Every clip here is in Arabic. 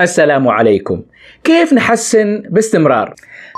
السلام عليكم كيف نحسن باستمرار؟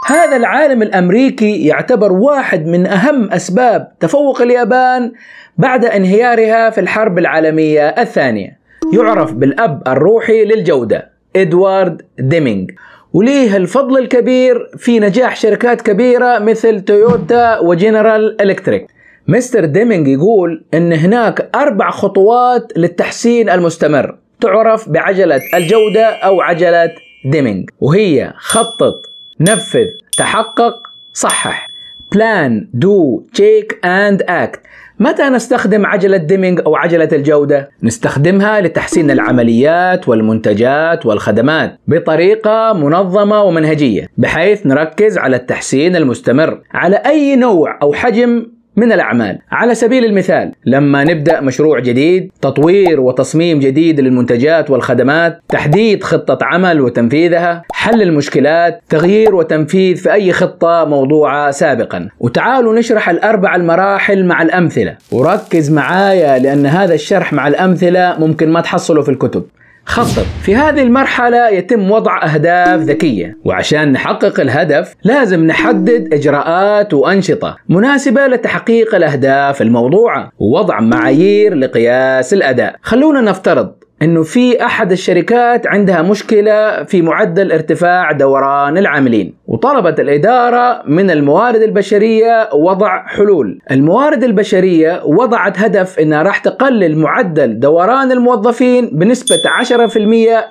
هذا العالم الامريكي يعتبر واحد من اهم اسباب تفوق اليابان بعد انهيارها في الحرب العالميه الثانيه. يعرف بالاب الروحي للجوده ادوارد ديمينج وليه الفضل الكبير في نجاح شركات كبيره مثل تويوتا وجنرال الكتريك. مستر ديمينج يقول ان هناك اربع خطوات للتحسين المستمر تعرف بعجلة الجودة أو عجلة ديمينج وهي خطط نفذ تحقق صحح بلان دو تشيك اند اكت متى نستخدم عجلة ديمينج أو عجلة الجودة؟ نستخدمها لتحسين العمليات والمنتجات والخدمات بطريقة منظمة ومنهجية بحيث نركز على التحسين المستمر على أي نوع أو حجم من الأعمال على سبيل المثال لما نبدأ مشروع جديد تطوير وتصميم جديد للمنتجات والخدمات تحديد خطة عمل وتنفيذها حل المشكلات تغيير وتنفيذ في أي خطة موضوعة سابقا وتعالوا نشرح الأربع المراحل مع الأمثلة وركز معايا لأن هذا الشرح مع الأمثلة ممكن ما تحصله في الكتب خطط في هذه المرحلة يتم وضع أهداف ذكية وعشان نحقق الهدف لازم نحدد إجراءات وأنشطة مناسبة لتحقيق الأهداف الموضوعة ووضع معايير لقياس الأداء خلونا نفترض انه في احد الشركات عندها مشكله في معدل ارتفاع دوران العاملين وطلبت الاداره من الموارد البشريه وضع حلول الموارد البشريه وضعت هدف انها راح تقلل معدل دوران الموظفين بنسبه 10%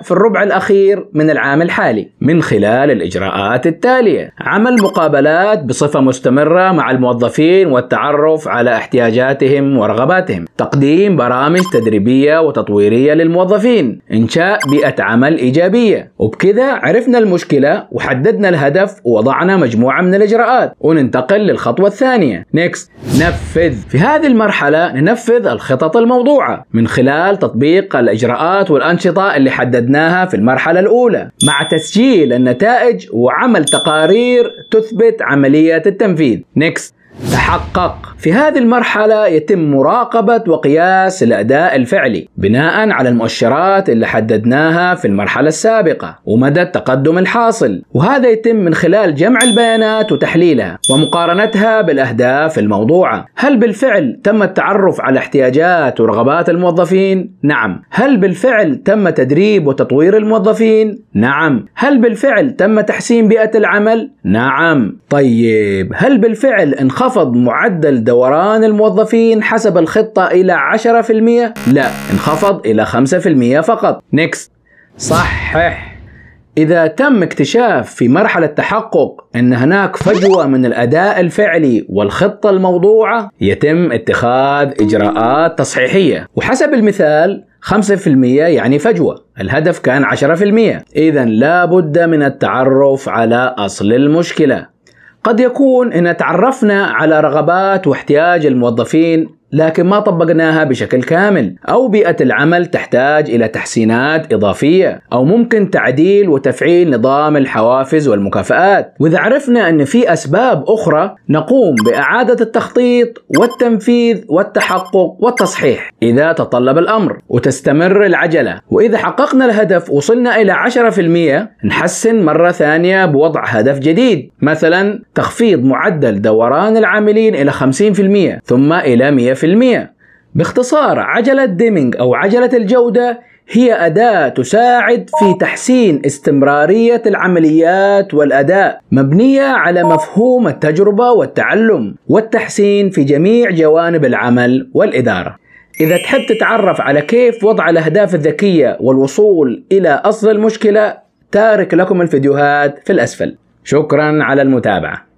في الربع الاخير من العام الحالي من خلال الاجراءات التاليه عمل مقابلات بصفه مستمره مع الموظفين والتعرف على احتياجاتهم ورغباتهم تقديم برامج تدريبيه وتطويريه للموظفين الموظفين إنشاء بيئة عمل إيجابية وبكذا عرفنا المشكلة وحددنا الهدف ووضعنا مجموعة من الإجراءات وننتقل للخطوة الثانية Next نفذ في هذه المرحلة ننفذ الخطط الموضوعة من خلال تطبيق الإجراءات والأنشطة اللي حددناها في المرحلة الأولى مع تسجيل النتائج وعمل تقارير تثبت عملية التنفيذ Next تحقق في هذه المرحلة يتم مراقبة وقياس الأداء الفعلي بناء على المؤشرات اللي حددناها في المرحلة السابقة ومدى التقدم الحاصل وهذا يتم من خلال جمع البيانات وتحليلها ومقارنتها بالأهداف الموضوعة هل بالفعل تم التعرف على احتياجات ورغبات الموظفين؟ نعم هل بالفعل تم تدريب وتطوير الموظفين؟ نعم هل بالفعل تم تحسين بيئة العمل؟ نعم طيب هل بالفعل انخفض انخفض معدل دوران الموظفين حسب الخطة إلى 10% لا انخفض إلى 5% فقط نيكست صحح إذا تم اكتشاف في مرحلة تحقق أن هناك فجوة من الأداء الفعلي والخطة الموضوعة يتم اتخاذ إجراءات تصحيحية وحسب المثال 5% يعني فجوة الهدف كان 10% إذا لابد من التعرف على أصل المشكلة قد يكون أن تعرفنا على رغبات واحتياج الموظفين لكن ما طبقناها بشكل كامل أو بيئة العمل تحتاج إلى تحسينات إضافية أو ممكن تعديل وتفعيل نظام الحوافز والمكافآت وإذا عرفنا أن في أسباب أخرى نقوم بإعادة التخطيط والتنفيذ والتحقق والتصحيح إذا تطلب الأمر وتستمر العجلة وإذا حققنا الهدف وصلنا إلى 10% نحسن مرة ثانية بوضع هدف جديد مثلا تخفيض معدل دوران العاملين إلى 50% ثم إلى 100% باختصار عجلة ديمينج أو عجلة الجودة هي أداة تساعد في تحسين استمرارية العمليات والأداء مبنية على مفهوم التجربة والتعلم والتحسين في جميع جوانب العمل والإدارة إذا تحب تتعرف على كيف وضع الأهداف الذكية والوصول إلى أصل المشكلة تارك لكم الفيديوهات في الأسفل شكرا على المتابعة